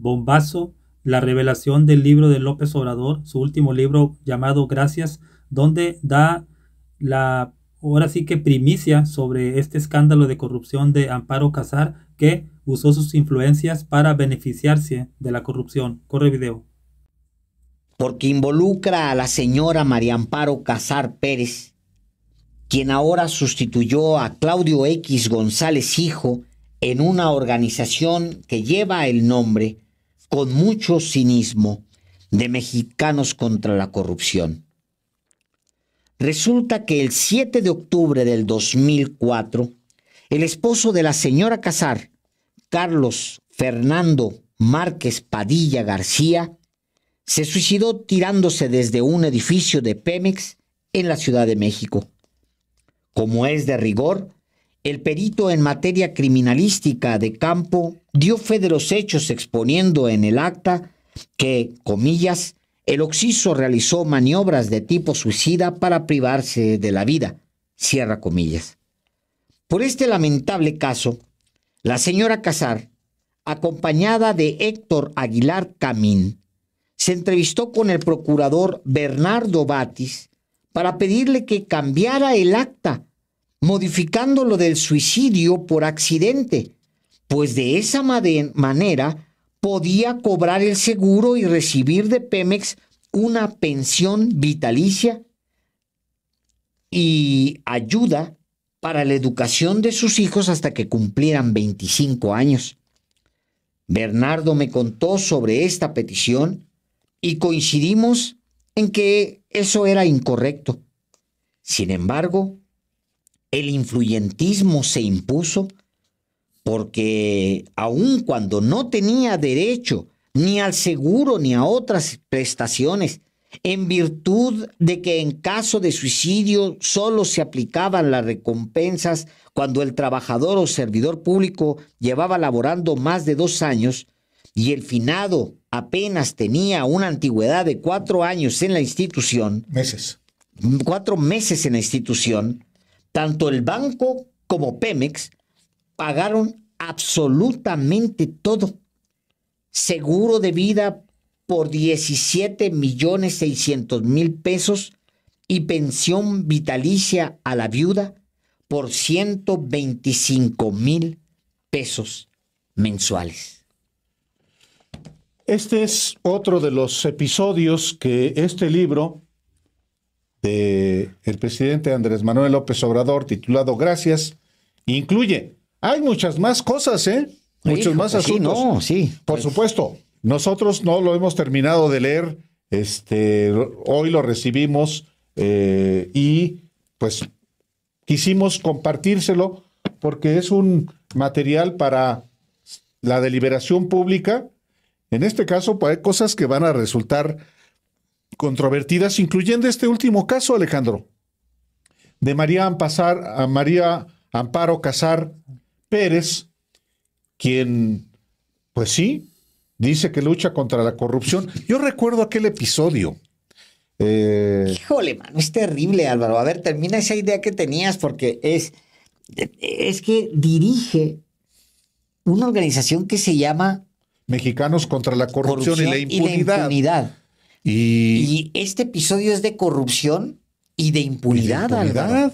Bombazo, la revelación del libro de López Obrador, su último libro llamado Gracias, donde da la, ahora sí que primicia sobre este escándalo de corrupción de Amparo Casar, que usó sus influencias para beneficiarse de la corrupción. Corre video. Porque involucra a la señora María Amparo Casar Pérez, quien ahora sustituyó a Claudio X González Hijo en una organización que lleva el nombre con mucho cinismo de mexicanos contra la corrupción. Resulta que el 7 de octubre del 2004, el esposo de la señora Casar, Carlos Fernando Márquez Padilla García, se suicidó tirándose desde un edificio de Pemex en la Ciudad de México. Como es de rigor, el perito en materia criminalística de campo dio fe de los hechos exponiendo en el acta que, comillas, el Oxiso realizó maniobras de tipo suicida para privarse de la vida, cierra comillas. Por este lamentable caso, la señora Casar, acompañada de Héctor Aguilar Camín, se entrevistó con el procurador Bernardo Batis para pedirle que cambiara el acta modificando lo del suicidio por accidente, pues de esa manera podía cobrar el seguro y recibir de Pemex una pensión vitalicia y ayuda para la educación de sus hijos hasta que cumplieran 25 años. Bernardo me contó sobre esta petición y coincidimos en que eso era incorrecto. Sin embargo, el influyentismo se impuso porque aun cuando no tenía derecho ni al seguro ni a otras prestaciones, en virtud de que en caso de suicidio solo se aplicaban las recompensas cuando el trabajador o servidor público llevaba laborando más de dos años y el finado apenas tenía una antigüedad de cuatro años en la institución. Meses. Cuatro meses en la institución tanto el banco como Pemex pagaron absolutamente todo. Seguro de vida por 17 millones mil pesos y pensión vitalicia a la viuda por 125 mil pesos mensuales. Este es otro de los episodios que este libro del presidente Andrés Manuel López Obrador titulado Gracias incluye, hay muchas más cosas, ¿eh? Muchos más pues asuntos. Sí, no, sí. Por pues. supuesto, nosotros no lo hemos terminado de leer, este, hoy lo recibimos eh, y pues quisimos compartírselo porque es un material para la deliberación pública. En este caso, pues hay cosas que van a resultar controvertidas, incluyendo este último caso, Alejandro, de María, a María Amparo Casar Pérez, quien, pues sí, dice que lucha contra la corrupción. Yo recuerdo aquel episodio. Eh... Híjole, es terrible, Álvaro. A ver, termina esa idea que tenías, porque es, es que dirige una organización que se llama Mexicanos contra la corrupción, y la impunidad. Y, este episodio es de corrupción y de impunidad, ¿verdad?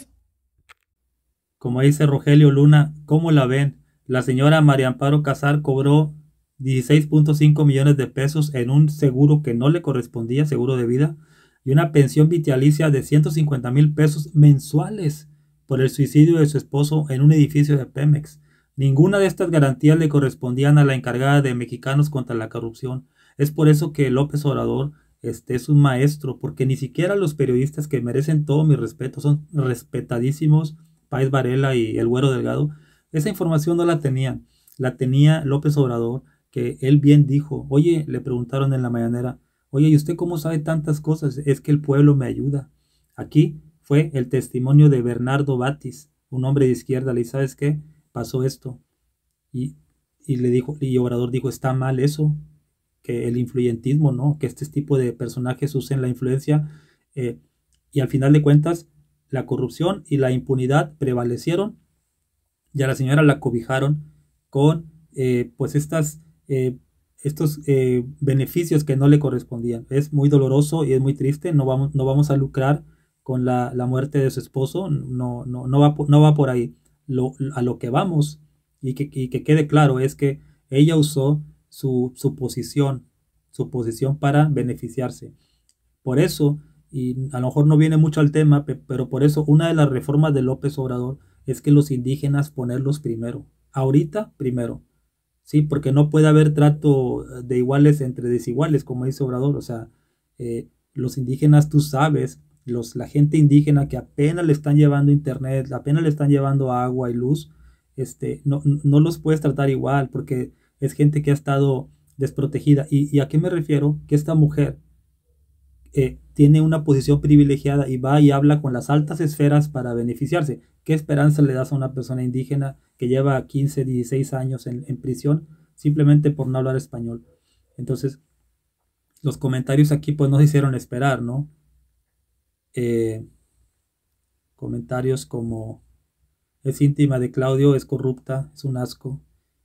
Como dice Rogelio Luna, ¿cómo la ven? La señora María Amparo Casar cobró 16.5 millones de pesos en un seguro que no le correspondía, seguro de vida, y una pensión vitalicia de 150 mil pesos mensuales por el suicidio de su esposo en un edificio de Pemex. Ninguna de estas garantías le correspondían a la encargada de Mexicanos contra la Corrupción. Es por eso que López Obrador este es un maestro, porque ni siquiera los periodistas que merecen todo mi respeto, son respetadísimos, Páez Varela y el Güero Delgado, esa información no la tenía. la tenía López Obrador, que él bien dijo, oye, le preguntaron en la mañanera, oye, ¿y usted cómo sabe tantas cosas? Es que el pueblo me ayuda. Aquí fue el testimonio de Bernardo Batis, un hombre de izquierda, le ¿sabes qué? Pasó esto. Y, y le dijo, y Obrador dijo, está mal eso, el influyentismo, ¿no? Que este tipo de personajes usen la influencia eh, y al final de cuentas la corrupción y la impunidad prevalecieron y a la señora la cobijaron con eh, pues estas eh, estos beneficios que no le correspondían. Es muy doloroso y es muy triste, no vamos, no vamos a lucrar con la, muerte de su esposo, no, no, no, va, por ahí. a lo que vamos y que, y que quede claro es que ella usó su, su posición, su posición para beneficiarse. Por eso, y a lo mejor no viene mucho al tema, pero por eso una de las reformas de López Obrador es que los indígenas ponerlos primero, ahorita primero, ¿sí? Porque no puede haber trato de iguales entre desiguales, como dice Obrador, o sea, eh, los indígenas tú sabes, los, la gente indígena que apenas le están llevando internet, apenas le están llevando agua y luz, este, no, no los puedes tratar igual, porque es gente que ha estado desprotegida. ¿Y, a qué me refiero? Que esta mujer eh, tiene una posición privilegiada y va y habla con las altas esferas para beneficiarse. ¿Qué esperanza le das a una persona indígena que lleva 15, 16 años en, prisión simplemente por no hablar español? Entonces, los comentarios aquí pues nos hicieron esperar, ¿no? Eh, comentarios como es íntima de Claudio, es corrupta, es un asco.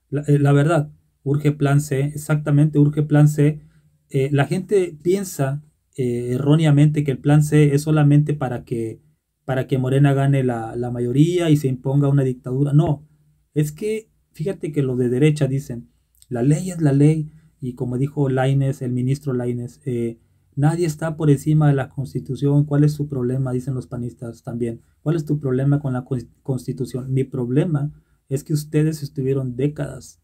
la eh, verdad, urge plan C, exactamente, urge plan C. Eh, la gente piensa eh, erróneamente que el plan C es solamente para que, para que Morena gane la, mayoría y se imponga una dictadura. No, es que fíjate que los de derecha dicen, la ley es la ley y como dijo Laines, el ministro Laines, eh, nadie está por encima de la constitución, ¿cuál es su problema? Dicen los panistas también, ¿cuál es tu problema con la constitución? Mi problema es que ustedes estuvieron décadas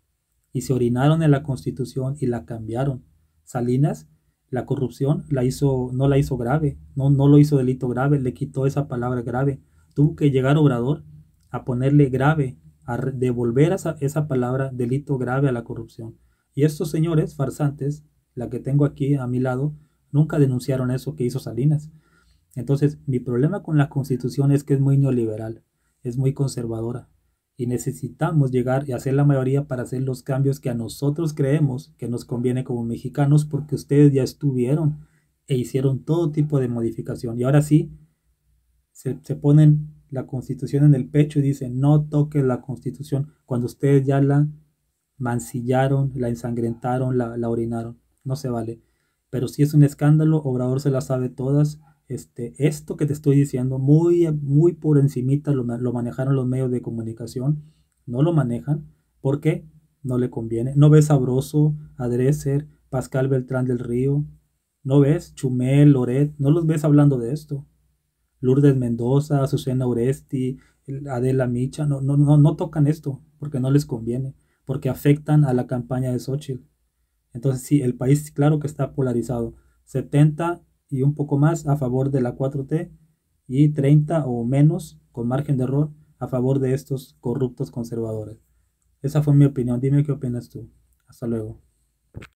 y se orinaron en la constitución y la cambiaron. Salinas, la corrupción la hizo, no la hizo grave, no, no lo hizo delito grave, le quitó esa palabra grave. Tuvo que llegar Obrador a ponerle grave, a devolver esa palabra delito grave a la corrupción. Y estos señores farsantes, la que tengo aquí a mi lado, nunca denunciaron eso que hizo Salinas. Entonces, mi problema con la constitución es que es muy neoliberal, es muy conservadora, y necesitamos llegar y hacer la mayoría para hacer los cambios que a nosotros creemos que nos conviene como mexicanos porque ustedes ya estuvieron e hicieron todo tipo de modificación. Y ahora sí, se, ponen la constitución en el pecho y dicen, no toques la constitución cuando ustedes ya la mancillaron, la ensangrentaron, la, la orinaron. No se vale. Pero si es un escándalo, Obrador se la sabe todas, este, esto que te estoy diciendo, muy, muy por encimita lo, manejaron los medios de comunicación, no lo manejan, porque no le conviene. No ves Sabroso, Adreser, Pascal Beltrán del Río, no ves Chumel, Loret, no los ves hablando de esto. Lourdes Mendoza, Susana Oresti, Adela Micha, no, no, no, no tocan esto porque no les conviene, porque afectan a la campaña de Xochitl. Entonces sí, el país claro que está polarizado. 70 y un poco más a favor de la 4T y 30 o menos con margen de error a favor de estos corruptos conservadores. Esa fue mi opinión. Dime qué opinas tú. Hasta luego.